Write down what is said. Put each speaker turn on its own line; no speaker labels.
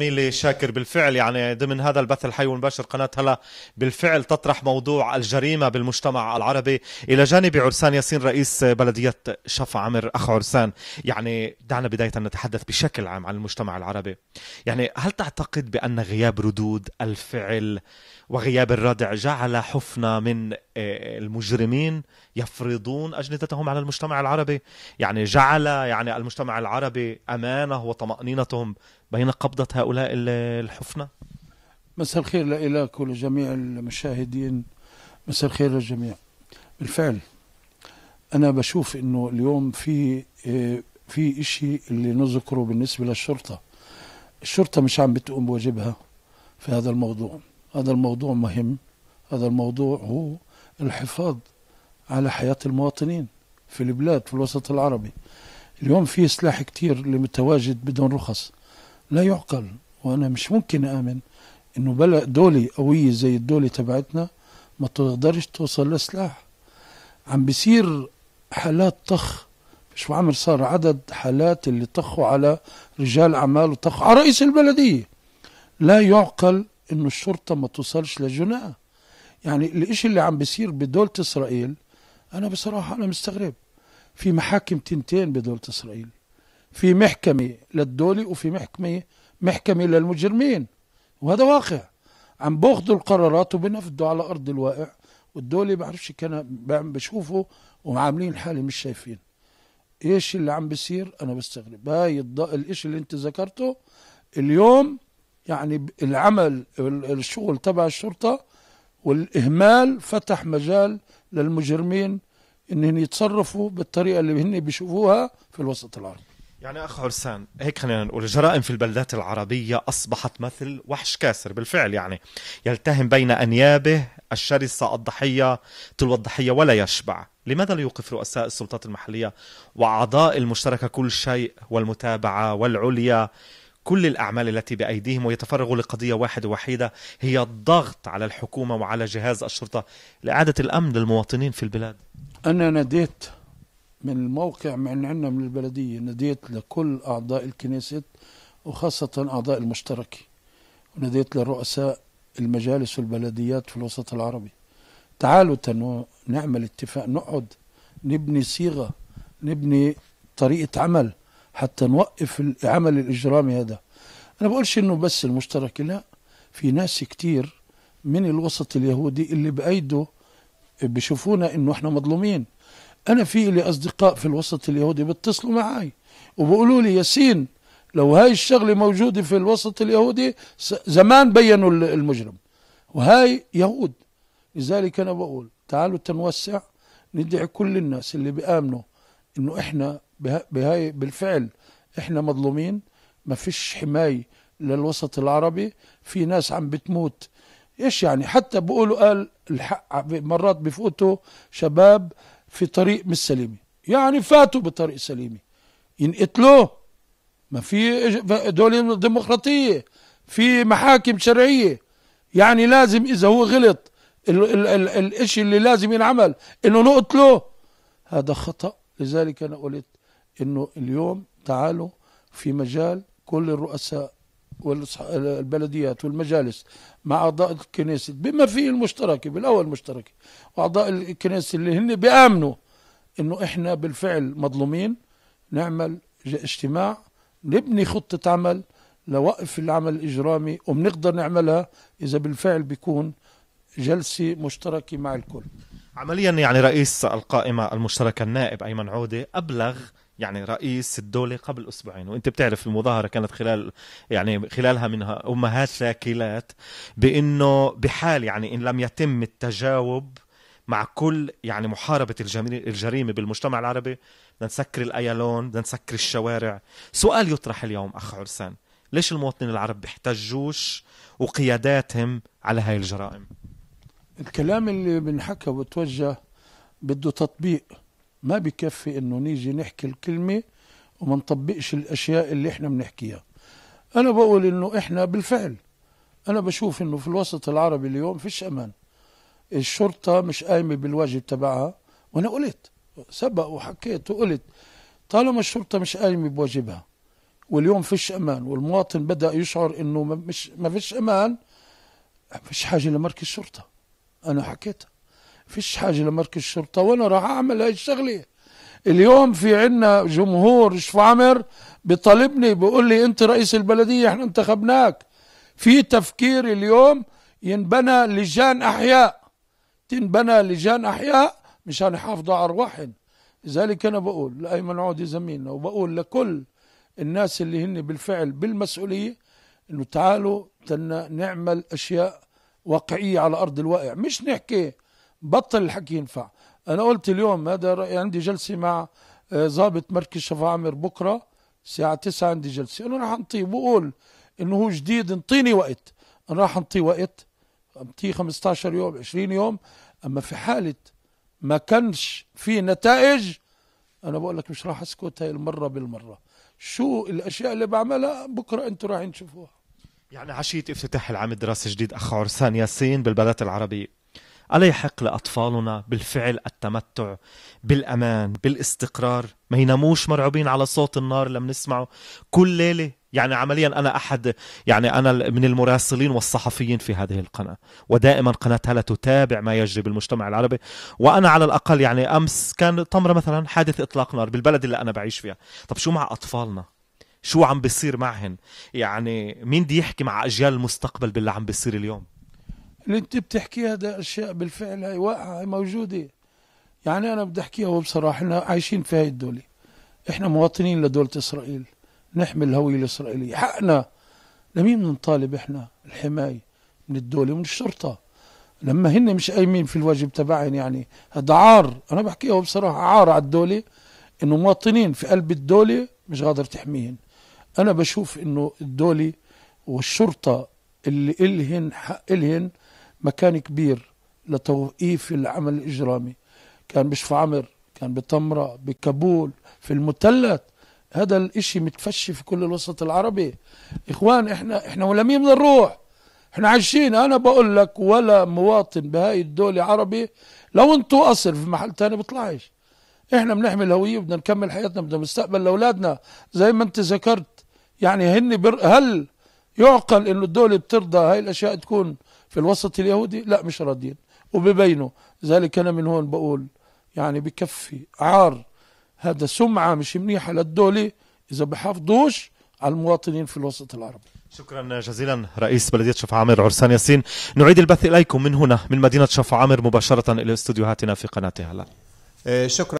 زميلي شاكر بالفعل يعني ضمن هذا البث الحي والمباشر قناة هلا بالفعل تطرح موضوع الجريمة بالمجتمع العربي إلى جانب عرسان ياسين رئيس بلدية شفا عمر أخ عرسان يعني دعنا بداية نتحدث بشكل عام عن المجتمع العربي يعني هل تعتقد بأن غياب ردود الفعل وغياب الردع جعل حفنة من آه، المجرمين يفرضون أجندتهم على المجتمع العربي يعني جعل يعني المجتمع العربي أمانه وطمأنينتهم بين قبضة هؤلاء
الحفنة مساء الخير لإلك ولجميع المشاهدين مساء الخير للجميع بالفعل أنا بشوف إنه اليوم في آه، في إشي اللي نذكره بالنسبة للشرطة الشرطة مش عم بتقوم بواجبها في هذا الموضوع هذا الموضوع مهم هذا الموضوع هو الحفاظ على حياة المواطنين في البلاد في الوسط العربي اليوم في سلاح كتير اللي متواجد بدون رخص لا يعقل وانا مش ممكن امن انه بلا دولة قوية زي الدولة تبعتنا ما تقدرش توصل لسلاح عم بيصير حالات طخ مش عمر صار عدد حالات اللي طخوا على رجال اعمال وطخوا على رئيس البلدية لا يعقل انه الشرطة ما توصلش لجناة يعني الاشي اللي عم بيصير بدولة اسرائيل انا بصراحة انا مستغرب في محاكم تنتين بدولة اسرائيل في محكمة للدولة وفي محكمة محكمة للمجرمين وهذا واقع عم باخذوا القرارات وبنفذوا على أرض الواقع والدولة بعرفش كان عم بشوفه وعاملين حالي مش شايفين ايش اللي عم بيصير انا بستغرب هاي الاشي اللي انت ذكرته اليوم يعني العمل الشغل تبع الشرطة والإهمال فتح مجال للمجرمين إنهم يتصرفوا بالطريقة اللي هن بيشوفوها في الوسط العربي يعني اخ
عرسان هيك خلينا نقول الجرائم في البلدات العربيه اصبحت مثل وحش كاسر بالفعل يعني يلتهم بين انيابه الشرسه الضحيه تلو الضحيه ولا يشبع لماذا لا يوقف رؤساء السلطات المحليه واعضاء المشتركه كل شيء والمتابعه والعليا كل الأعمال التي بأيديهم ويتفرغوا لقضية واحدة وحيدة هي الضغط على الحكومة وعلى جهاز الشرطة لإعادة الأمن للمواطنين في البلاد
أنا ناديت من الموقع من عندنا من البلدية نديت لكل أعضاء الكنيست وخاصة أعضاء المشتركة ونديت لرؤساء المجالس والبلديات في الوسط العربي تعالوا تنو نعمل اتفاق نقعد نبني صيغة نبني طريقة عمل حتى نوقف العمل الإجرامي هذا أنا بقولش إنه بس المشترك لا في ناس كتير من الوسط اليهودي اللي بأيده بشوفونا إنه إحنا مظلومين أنا في لي أصدقاء في الوسط اليهودي بيتصلوا معي وبقولوا لي ياسين لو هاي الشغلة موجودة في الوسط اليهودي زمان بينوا المجرم وهاي يهود لذلك أنا بقول تعالوا تنوسع ندعي كل الناس اللي بيآمنوا إنه إحنا بهاي بالفعل إحنا مظلومين ما فيش حماية للوسط العربي في ناس عم بتموت ايش يعني حتى بقولوا قال الحق مرات بفوتوا شباب في طريق مش سليمة يعني فاتوا بطريق سليمة ينقتلوه ما في دول ديمقراطية في محاكم شرعية يعني لازم إذا هو غلط ال ال ال الإشي اللي لازم ينعمل إنه نقتله هذا خطأ لذلك أنا قلت إنه اليوم تعالوا في مجال كل الرؤساء والبلديات والمجالس مع أعضاء الكنيسة بما فيه المشتركة بالأول المشتركة وأعضاء الكنيسة اللي هن بيآمنوا إنه إحنا بالفعل مظلومين نعمل اجتماع نبني خطة عمل لوقف العمل الإجرامي وبنقدر نعملها إذا بالفعل بيكون جلسة مشتركة مع الكل
عمليا يعني رئيس القائمة المشتركة النائب أيمن عودة أبلغ يعني رئيس الدولة قبل أسبوعين وأنت بتعرف المظاهرة كانت خلال يعني خلالها منها أمهات شاكلات بأنه بحال يعني إن لم يتم التجاوب مع كل يعني محاربة الجريمة بالمجتمع العربي بدنا نسكر الأيالون بدنا نسكر الشوارع سؤال يطرح اليوم أخ عرسان ليش المواطنين العرب
بيحتجوش وقياداتهم على هاي الجرائم الكلام اللي بنحكى وتوجه بده تطبيق ما بكفي انه نيجي نحكي الكلمه وما نطبقش الاشياء اللي احنا بنحكيها انا بقول انه احنا بالفعل انا بشوف انه في الوسط العربي اليوم فيش امان الشرطه مش قايمه بالواجب تبعها وانا قلت سبق وحكيت وقلت طالما الشرطه مش قايمه بواجبها واليوم فيش امان والمواطن بدا يشعر انه مش ما فيش امان فيش حاجه لمركز شرطه انا حكيتها فيش حاجة لمركز الشرطة وأنا راح أعمل هاي الشغلة اليوم في عنا جمهور شفعمر بيطالبني بيقول لي أنت رئيس البلدية إحنا انتخبناك في تفكير اليوم ينبنى لجان أحياء تنبنى لجان أحياء مشان يحافظوا على أرواحهم لذلك أنا بقول لأيمن عودي زميلنا وبقول لكل الناس اللي هن بالفعل بالمسؤولية أنه تعالوا نعمل أشياء واقعية على أرض الواقع مش نحكي بطل الحكي ينفع انا قلت اليوم هذا رأي عندي جلسه مع آه، ضابط مركز شفا عامر بكره الساعه 9 عندي جلسه انا راح أنطيه بقول انه هو جديد انطيني وقت انا راح أنطيه وقت أنطيه 15 يوم 20 يوم اما في حاله ما كانش في نتائج انا بقول لك مش راح اسكت هاي المره بالمره شو الاشياء اللي بعملها بكره انتم رايحين تشوفوها
يعني عشيه افتتاح العام الدراسي الجديد اخ عرسان ياسين بالبلدات العربيه ألا يحق لأطفالنا بالفعل التمتع بالأمان بالاستقرار ما يناموش مرعوبين على صوت النار اللي بنسمعه كل ليلة يعني عمليا أنا أحد يعني أنا من المراسلين والصحفيين في هذه القناة ودائما قناتها لا تتابع ما يجري بالمجتمع العربي وأنا على الأقل يعني أمس كان طمرة مثلا حادث إطلاق نار بالبلد اللي أنا بعيش فيها طب شو مع أطفالنا شو عم بيصير معهن يعني مين دي يحكي مع أجيال المستقبل باللي عم بيصير اليوم
اللي انت بتحكي هذا اشياء بالفعل هي واقعه هي موجوده يعني انا بدي احكيها وبصراحه احنا عايشين في هاي الدوله احنا مواطنين لدوله اسرائيل نحمل الهويه الاسرائيليه حقنا لمين بنطالب احنا الحمايه من الدوله ومن الشرطه لما هن مش قايمين في الواجب تبعهم يعني هذا عار انا بحكيها بصراحه عار على الدوله انه مواطنين في قلب الدوله مش قادر تحميهم انا بشوف انه الدوله والشرطه اللي الهن حق الهن مكان كبير لتوقيف العمل الإجرامي كان بشفا عمر كان بطمرة بكابول في المثلث هذا الاشي متفشي في كل الوسط العربي اخوان احنا احنا مين بدنا نروح احنا عايشين انا بقول لك ولا مواطن بهاي الدولة عربي لو انتو اصل في محل تاني بيطلعش احنا بنحمل الهوية بدنا نكمل حياتنا بدنا مستقبل لاولادنا زي ما انت ذكرت يعني هن بر... هل يعقل انه الدولة بترضى هاي الاشياء تكون في الوسط اليهودي لا مش راضيين وببينه ذلك أنا من هون بقول يعني بكفي عار هذا سمعة مش منيحة للدولة إذا بحافظوش على المواطنين في الوسط العربي شكرا جزيلا
رئيس بلدية شفا عامر عرسان ياسين نعيد البث إليكم من هنا من مدينة شفا عامر مباشرة إلى استوديوهاتنا في قناة هلا آه، شكرا